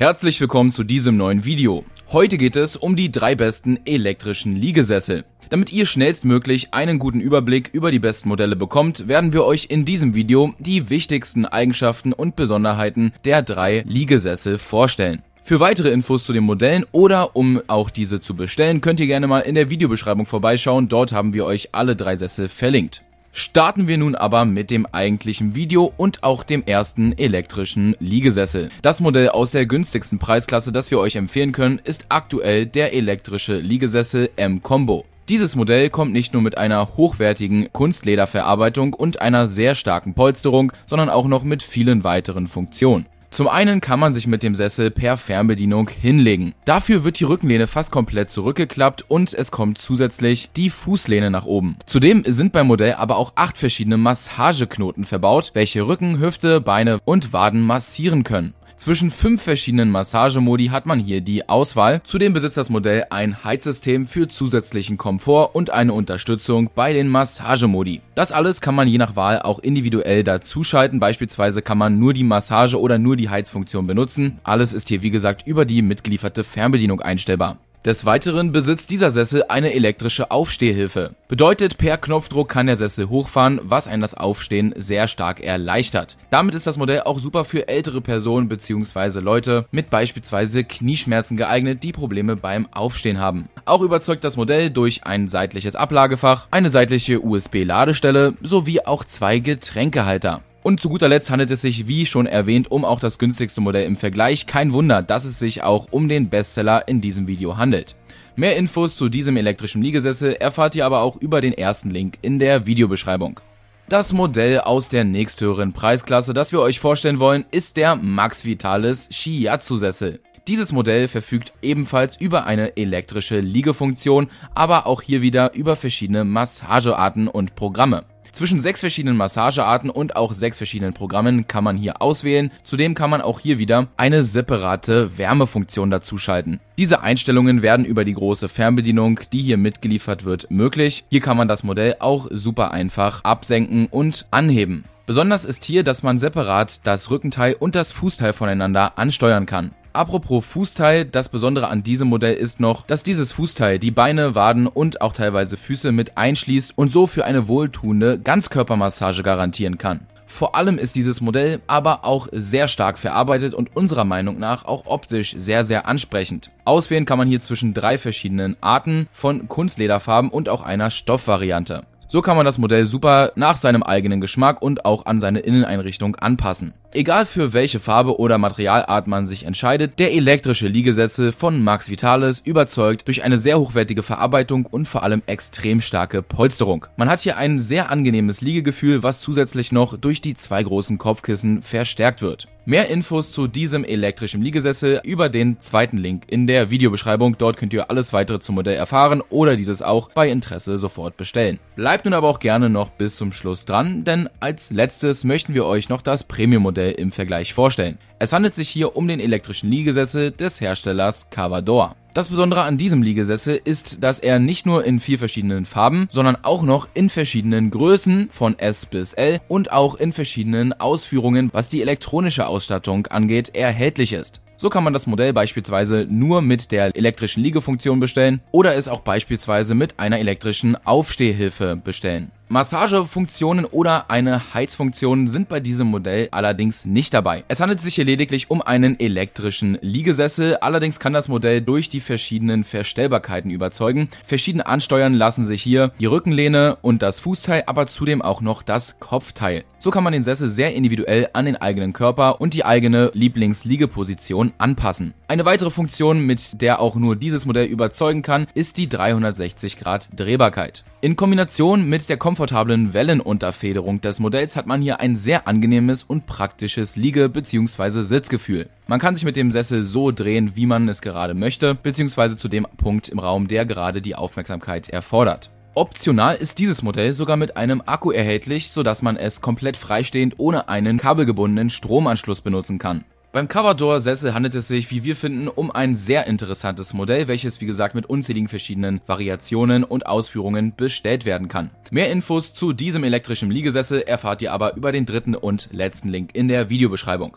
Herzlich willkommen zu diesem neuen Video. Heute geht es um die drei besten elektrischen Liegesessel. Damit ihr schnellstmöglich einen guten Überblick über die besten Modelle bekommt, werden wir euch in diesem Video die wichtigsten Eigenschaften und Besonderheiten der drei Liegesessel vorstellen. Für weitere Infos zu den Modellen oder um auch diese zu bestellen, könnt ihr gerne mal in der Videobeschreibung vorbeischauen. Dort haben wir euch alle drei Sessel verlinkt. Starten wir nun aber mit dem eigentlichen Video und auch dem ersten elektrischen Liegesessel. Das Modell aus der günstigsten Preisklasse, das wir euch empfehlen können, ist aktuell der elektrische Liegesessel M Combo. Dieses Modell kommt nicht nur mit einer hochwertigen Kunstlederverarbeitung und einer sehr starken Polsterung, sondern auch noch mit vielen weiteren Funktionen. Zum einen kann man sich mit dem Sessel per Fernbedienung hinlegen. Dafür wird die Rückenlehne fast komplett zurückgeklappt und es kommt zusätzlich die Fußlehne nach oben. Zudem sind beim Modell aber auch acht verschiedene Massageknoten verbaut, welche Rücken, Hüfte, Beine und Waden massieren können. Zwischen fünf verschiedenen Massagemodi hat man hier die Auswahl. Zudem besitzt das Modell ein Heizsystem für zusätzlichen Komfort und eine Unterstützung bei den Massagemodi. Das alles kann man je nach Wahl auch individuell dazuschalten. Beispielsweise kann man nur die Massage oder nur die Heizfunktion benutzen. Alles ist hier wie gesagt über die mitgelieferte Fernbedienung einstellbar. Des Weiteren besitzt dieser Sessel eine elektrische Aufstehhilfe. Bedeutet, per Knopfdruck kann der Sessel hochfahren, was einen das Aufstehen sehr stark erleichtert. Damit ist das Modell auch super für ältere Personen bzw. Leute mit beispielsweise Knieschmerzen geeignet, die Probleme beim Aufstehen haben. Auch überzeugt das Modell durch ein seitliches Ablagefach, eine seitliche USB-Ladestelle sowie auch zwei Getränkehalter. Und zu guter Letzt handelt es sich, wie schon erwähnt, um auch das günstigste Modell im Vergleich. Kein Wunder, dass es sich auch um den Bestseller in diesem Video handelt. Mehr Infos zu diesem elektrischen Liegesessel erfahrt ihr aber auch über den ersten Link in der Videobeschreibung. Das Modell aus der nächsthöheren Preisklasse, das wir euch vorstellen wollen, ist der Max Vitalis Shiatsu Sessel. Dieses Modell verfügt ebenfalls über eine elektrische Liegefunktion, aber auch hier wieder über verschiedene Massagearten und Programme. Zwischen sechs verschiedenen Massagearten und auch sechs verschiedenen Programmen kann man hier auswählen. Zudem kann man auch hier wieder eine separate Wärmefunktion dazuschalten. Diese Einstellungen werden über die große Fernbedienung, die hier mitgeliefert wird, möglich. Hier kann man das Modell auch super einfach absenken und anheben. Besonders ist hier, dass man separat das Rückenteil und das Fußteil voneinander ansteuern kann. Apropos Fußteil, das Besondere an diesem Modell ist noch, dass dieses Fußteil die Beine, Waden und auch teilweise Füße mit einschließt und so für eine wohltuende Ganzkörpermassage garantieren kann. Vor allem ist dieses Modell aber auch sehr stark verarbeitet und unserer Meinung nach auch optisch sehr, sehr ansprechend. Auswählen kann man hier zwischen drei verschiedenen Arten von Kunstlederfarben und auch einer Stoffvariante. So kann man das Modell super nach seinem eigenen Geschmack und auch an seine Inneneinrichtung anpassen. Egal für welche Farbe oder Materialart man sich entscheidet, der elektrische Liegesessel von Max Vitalis überzeugt durch eine sehr hochwertige Verarbeitung und vor allem extrem starke Polsterung. Man hat hier ein sehr angenehmes Liegegefühl, was zusätzlich noch durch die zwei großen Kopfkissen verstärkt wird. Mehr Infos zu diesem elektrischen Liegesessel über den zweiten Link in der Videobeschreibung. Dort könnt ihr alles weitere zum Modell erfahren oder dieses auch bei Interesse sofort bestellen. Bleibt nun aber auch gerne noch bis zum Schluss dran, denn als letztes möchten wir euch noch das Premium-Modell im Vergleich vorstellen. Es handelt sich hier um den elektrischen Liegesessel des Herstellers Cavador. Das Besondere an diesem Liegesessel ist, dass er nicht nur in vier verschiedenen Farben, sondern auch noch in verschiedenen Größen von S bis L und auch in verschiedenen Ausführungen, was die elektronische Ausstattung angeht, erhältlich ist. So kann man das Modell beispielsweise nur mit der elektrischen Liegefunktion bestellen oder es auch beispielsweise mit einer elektrischen Aufstehhilfe bestellen. Massagefunktionen oder eine Heizfunktion sind bei diesem Modell allerdings nicht dabei. Es handelt sich hier lediglich um einen elektrischen Liegesessel, allerdings kann das Modell durch die verschiedenen Verstellbarkeiten überzeugen. Verschieden ansteuern lassen sich hier die Rückenlehne und das Fußteil, aber zudem auch noch das Kopfteil. So kann man den Sessel sehr individuell an den eigenen Körper und die eigene Lieblingsliegeposition anpassen. Eine weitere Funktion, mit der auch nur dieses Modell überzeugen kann, ist die 360 Grad Drehbarkeit. In Kombination mit der Komfort komfortablen Wellenunterfederung des Modells hat man hier ein sehr angenehmes und praktisches Liege- bzw. Sitzgefühl. Man kann sich mit dem Sessel so drehen, wie man es gerade möchte, bzw. zu dem Punkt im Raum, der gerade die Aufmerksamkeit erfordert. Optional ist dieses Modell sogar mit einem Akku erhältlich, sodass man es komplett freistehend ohne einen kabelgebundenen Stromanschluss benutzen kann. Beim Cavador-Sessel handelt es sich, wie wir finden, um ein sehr interessantes Modell, welches wie gesagt mit unzähligen verschiedenen Variationen und Ausführungen bestellt werden kann. Mehr Infos zu diesem elektrischen Liegesessel erfahrt ihr aber über den dritten und letzten Link in der Videobeschreibung.